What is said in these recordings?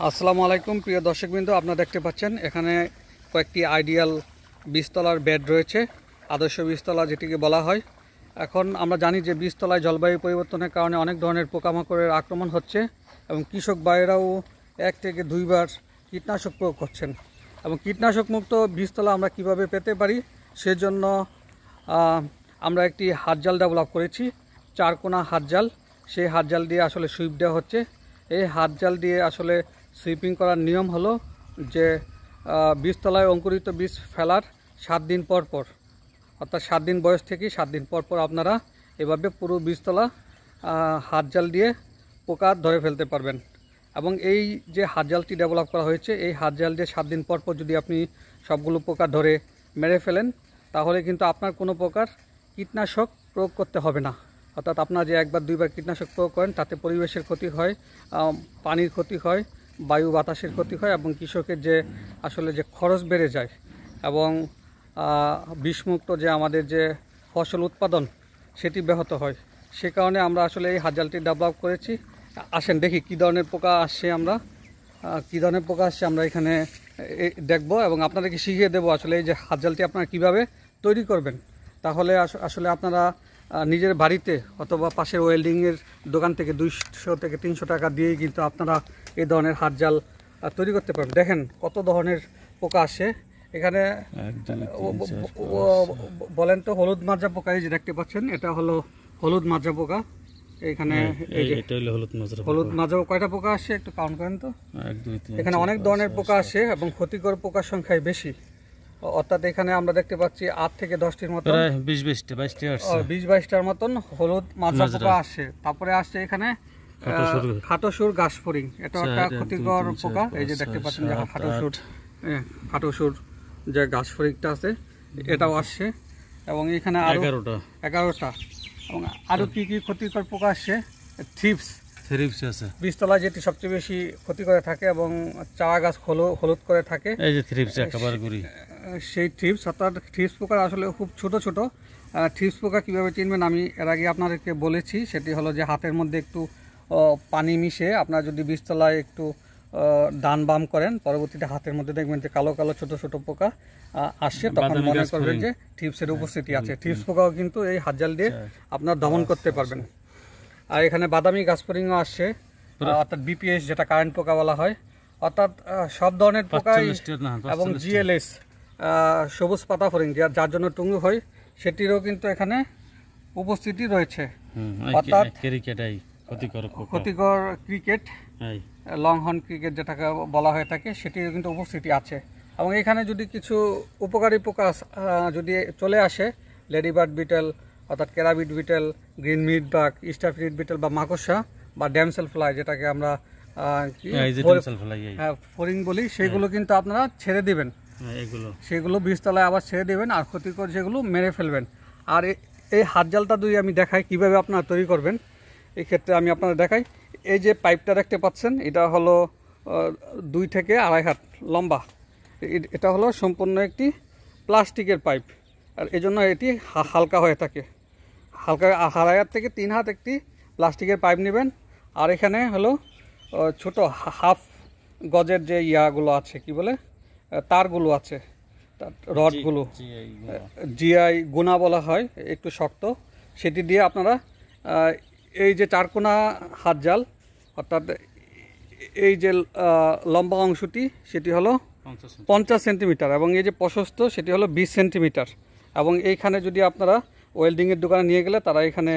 আসসালামু আলাইকুম প্রিয় দর্শকবৃন্দ আপনারা দেখতে পাচ্ছেন এখানে কয়েকটি আইডিয়াল বীজতলার বেড রয়েছে আদর্শ বিস্তলা যেটিকে বলা হয় এখন আমরা জানি যে বীজতলায় জলবায়ু পরিবর্তনের কারণে অনেক ধরনের পোকামাকড়ের আক্রমণ হচ্ছে এবং কৃষক ভাইয়েরাও এক থেকে দুইবার কীটনাশক প্রয়োগ করছেন এবং কীটনাশক মুক্ত বীজতলা আমরা কিভাবে পেতে পারি সেজন্য আমরা একটি হাতজাল ডেভেলপ করেছি চারকোনা হাতজাল সেই হাতজাল দিয়ে আসলে সুইপ দেওয়া হচ্ছে এই হাতজাল দিয়ে আসলে সুইপিং করার নিয়ম হলো যে বীজতলায় অঙ্কুরিত বীজ ফেলার সাত দিন পর পর অর্থাৎ সাত দিন বয়স থেকে সাত দিন পর পর আপনারা এভাবে পুরো বীজতলা হাত জাল দিয়ে পোকা ধরে ফেলতে পারবেন এবং এই যে হাত জালটি ডেভেলপ করা হয়েছে এই হাত জাল দিয়ে সাত দিন পর পর যদি আপনি সবগুলো পোকা ধরে মেরে ফেলেন তাহলে কিন্তু আপনার কোনো প্রকার কীটনাশক প্রয়োগ করতে হবে না অর্থাৎ আপনার যে একবার দুইবার কীটনাশক প্রয়োগ করেন তাতে পরিবেশের ক্ষতি হয় পানির ক্ষতি হয় বায়ু বাতাসের ক্ষতি হয় এবং কৃষকের যে আসলে যে খরচ বেড়ে যায় এবং বিষমুক্ত যে আমাদের যে ফসল উৎপাদন সেটি ব্যাহত হয় সে কারণে আমরা আসলে এই হাজালটি ডেভেলপ করেছি আসেন দেখি কি ধরনের পোকা আসছে আমরা কি ধরনের পোকা আসছে আমরা এখানে দেখব এবং আপনাদেরকে শিখিয়ে দেবো আসলে এই যে হাজালটি আপনারা কিভাবে তৈরি করবেন তাহলে আসলে আপনারা নিজের বাড়িতে অথবা পাশের ওয়েল্ডিংয়ের দোকান থেকে দুইশো থেকে তিনশো টাকা দিয়েই কিন্তু আপনারা এই ধরনের হাত জাল তৈরি করতে পারবেন দেখেন কত ধরনের পোকা আসে এখানে বলেন তো হলুদ মাজা পোকা এই যে দেখতে পাচ্ছেন এটা হলো হলুদ মাজা পোকা এখানে হ্যাঁ, হলুদ মাজা কয়টা পোকা আসে একটু করেন তো এখানে অনেক ধরনের পোকা আসে এবং ক্ষতিকর পোকার বেশি অর্থাৎ এখানে আমরা দেখতে পাচ্ছি আট থেকে দশটির বিশ বাইশটার মতন হলুদ আসে তারপরে আসছে এখানে খাটোসুর গাছফড়িং এটা আচ্ছা, একটা ক্ষতিকর পোকা আচ্ছা, এই যে দেখতে আচ্ছা, পাচ্ছেন যে খাটোসুর খাটোসুর হ্যাঁ, যে ফরিংটা আছে এটাও আসছে এবং এখানে আরও এগারোটা এবং আরও কি কী ক্ষতিকর পোকা আসছে থ্রিপস থ্রিপস আছে বীজতলা যেটি সবচেয়ে বেশি ক্ষতি করে থাকে এবং চারা গাছ হলুদ করে থাকে এই যে থ্রিপস একেবারে গুড়ি সেই থ্রিপস অর্থাৎ থ্রিপস পোকা আসলে খুব ছোট ছোট থ্রিপস পোকা কীভাবে চিনবেন আমি এর আগে আপনাদেরকে বলেছি সেটি হলো যে হাতের মধ্যে একটু পানি মিশে আপনার যদি বীজতলায় একটু ডান বাম করেন পরবর্তীতে হাতের মধ্যে দেখবেন যে কালো কালো ছোট ছোট পোকা আসছে তখন মনে করবেন যে টিপসের হ্যাঁ, উপস্থিতি আছে টিপস পোকাও কিন্তু এই হাত দিয়ে আচ্ছা, আচ্ছা। আপনার দমন করতে আচ্ছা, পারবেন আর এখানে বাদামি গাছপরিংও আসছে অর্থাৎ বিপিএস যেটা কারেন্ট পোকা বলা হয় অর্থাৎ সব ধরনের পোকা এবং জিএলএস সবুজ পাতা ফরিং যার জন্য টুঙ্গু হয় সেটিরও কিন্তু এখানে উপস্থিতি রয়েছে অর্থাৎ ক্ষতিকর ক্ষতিকর ক্রিকেট লং হর্ন ক্রিকেট যেটাকে বলা হয়ে থাকে সেটির কিন্তু উপস্থিতি আছে এবং এখানে যদি কিছু উপকারী পোকা যদি চলে আসে লেডিবার্ড বিটেল অর্থাৎ carabid beetle green meat bug স্টাফিড বিটেল বা মাকসা বা ড্যামসেল ফ্লাই যেটাকে আমরা হ্যাঁ, ফরিং হ্যাঁ, বলি সেগুলো হ্যাঁ। কিন্তু আপনারা ছেড়ে দিবেন সেগুলো বীজতলায় আবার ছেড়ে দেবেন আর ক্ষতিকর যেগুলো মেরে ফেলবেন আর এই হাত জালটা দুই আমি দেখাই কিভাবে আপনারা তৈরি করবেন এক্ষেত্রে আমি আপনারা দেখাই এই যে পাইপটা দেখতে পাচ্ছেন এটা হলো দুই থেকে আড়াই হাত লম্বা এটা হলো সম্পূর্ণ একটি প্লাস্টিকের পাইপ আর এজন্য এটি হালকা হয়ে থাকে হালকা আড়াই হাত থেকে তিন হাত একটি প্লাস্টিকের পাইপ নেবেন আর এখানে হলো ছোট হাফ গজের যে ইয়াগুলো আছে কি বলে তারগুলো আছে রডগুলো জিআই গুণা বলা হয় একটু শক্ত সেটি দিয়ে আপনারা এই যে চারকোনা হাত জাল অর্থাৎ এই যে লম্বা অংশটি সেটি হলো পঞ্চাশ সেন্টিমিটার এবং এই যে প্রশস্ত সেটি হলো বিশ সেন্টিমিটার এবং এইখানে যদি আপনারা ওয়েল্ডিংয়ের দোকানে নিয়ে গেলে তারা এখানে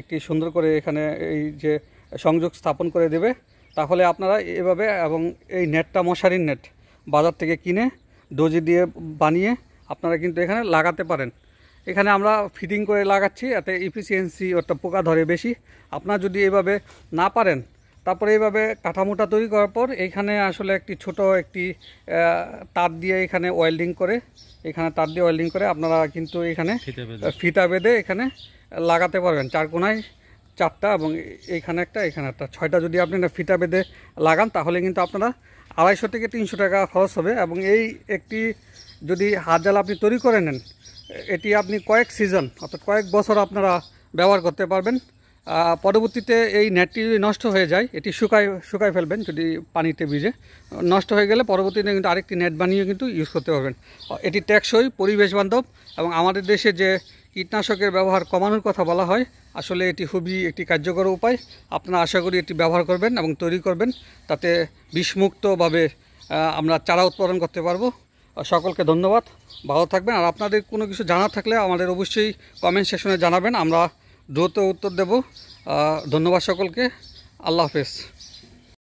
একটি সুন্দর করে এখানে এই যে সংযোগ স্থাপন করে দেবে তাহলে আপনারা এভাবে এবং এই নেটটা মশারির নেট বাজার থেকে কিনে দজি দিয়ে বানিয়ে আপনারা কিন্তু এখানে লাগাতে পারেন এখানে আমরা ফিটিং করে লাগাচ্ছি এতে ইফিসিয়েন্সি অর্থাৎ পোকা ধরে বেশি আপনার যদি এভাবে না পারেন তারপরে এইভাবে কাঠামোটা তৈরি করার পর এইখানে আসলে একটি ছোট একটি তার দিয়ে এখানে ওয়েল্ডিং করে এখানে তার দিয়ে ওয়েল্ডিং করে আপনারা কিন্তু এখানে ফিতা বেঁধে এখানে লাগাতে পারবেন কোনায় চারটা এবং এইখানে একটা এখানে একটা ছয়টা যদি আপনি ফিতা বেঁধে লাগান তাহলে কিন্তু আপনারা আড়াইশো থেকে তিনশো টাকা খরচ হবে এবং এই একটি যদি হাত জাল আপনি তৈরি করে নেন এটি আপনি কয়েক সিজন অর্থাৎ কয়েক বছর আপনারা ব্যবহার করতে পারবেন পরবর্তীতে এই নেটটি যদি নষ্ট হয়ে যায় এটি শুকায় শুকায় ফেলবেন যদি পানিতে ভিজে নষ্ট হয়ে গেলে পরবর্তীতে কিন্তু আরেকটি নেট বানিয়ে কিন্তু ইউজ করতে পারবেন এটি টেকসই পরিবেশ বান্ধব এবং আমাদের দেশে যে কীটনাশকের ব্যবহার কমানোর কথা বলা হয় আসলে এটি খুবই একটি কার্যকর উপায় আপনারা আশা করি এটি ব্যবহার করবেন এবং তৈরি করবেন তাতে বিষমুক্তভাবে আমরা চারা উৎপাদন করতে পারবো সকলকে ধন্যবাদ ভালো থাকবেন আর আপনাদের কোনো কিছু জানা থাকলে আমাদের অবশ্যই কমেন্ট সেশনে জানাবেন আমরা দ্রুত উত্তর দেব ধন্যবাদ সকলকে আল্লাহ হাফেজ